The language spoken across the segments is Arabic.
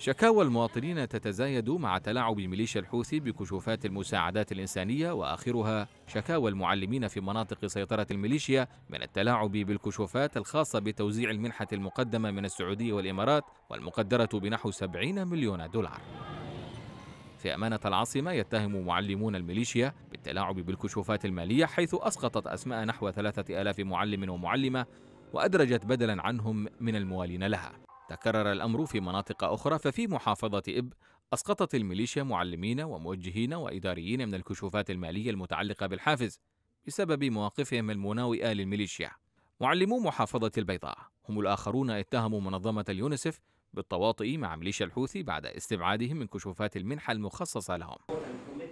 شكاوى المواطنين تتزايد مع تلاعب ميليشيا الحوثي بكشوفات المساعدات الإنسانية وآخرها شكاوى المعلمين في مناطق سيطرة الميليشيا من التلاعب بالكشوفات الخاصة بتوزيع المنحة المقدمة من السعودية والإمارات والمقدرة بنحو 70 مليون دولار في أمانة العاصمة يتهم معلمون الميليشيا بالتلاعب بالكشوفات المالية حيث أسقطت أسماء نحو 3000 معلم ومعلمة وأدرجت بدلا عنهم من الموالين لها تكرر الأمر في مناطق أخرى ففي محافظة إب أسقطت الميليشيا معلمين وموجهين وإداريين من الكشوفات المالية المتعلقة بالحافز بسبب مواقفهم المناوئة للميليشيا معلمو محافظة البيضاء هم الآخرون اتهموا منظمة اليونسف بالتواطئ مع ميليشيا الحوثي بعد استبعادهم من كشوفات المنحة المخصصة لهم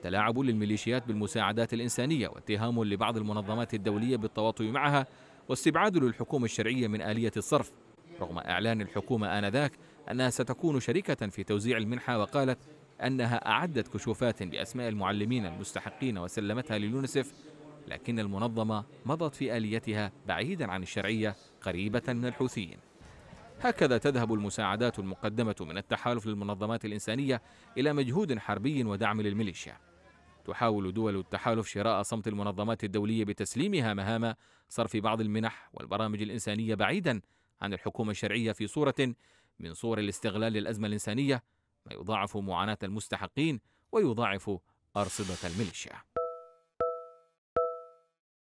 تلاعب للميليشيات بالمساعدات الإنسانية واتهام لبعض المنظمات الدولية بالتواطؤ معها واستبعاد للحكومة الشرعية من آلية الصرف رغم إعلان الحكومة آنذاك أنها ستكون شريكة في توزيع المنحة وقالت أنها أعدت كشوفات لأسماء المعلمين المستحقين وسلمتها لليونسف لكن المنظمة مضت في آليتها بعيدا عن الشرعية قريبة من الحوثيين هكذا تذهب المساعدات المقدمة من التحالف للمنظمات الإنسانية إلى مجهود حربي ودعم للميليشيا تحاول دول التحالف شراء صمت المنظمات الدولية بتسليمها مهام صرف بعض المنح والبرامج الإنسانية بعيدا عن الحكومة الشرعية في صورة من صور الاستغلال للأزمة الإنسانية ما يضاعف معاناة المستحقين ويضاعف أرصدة الميليشيا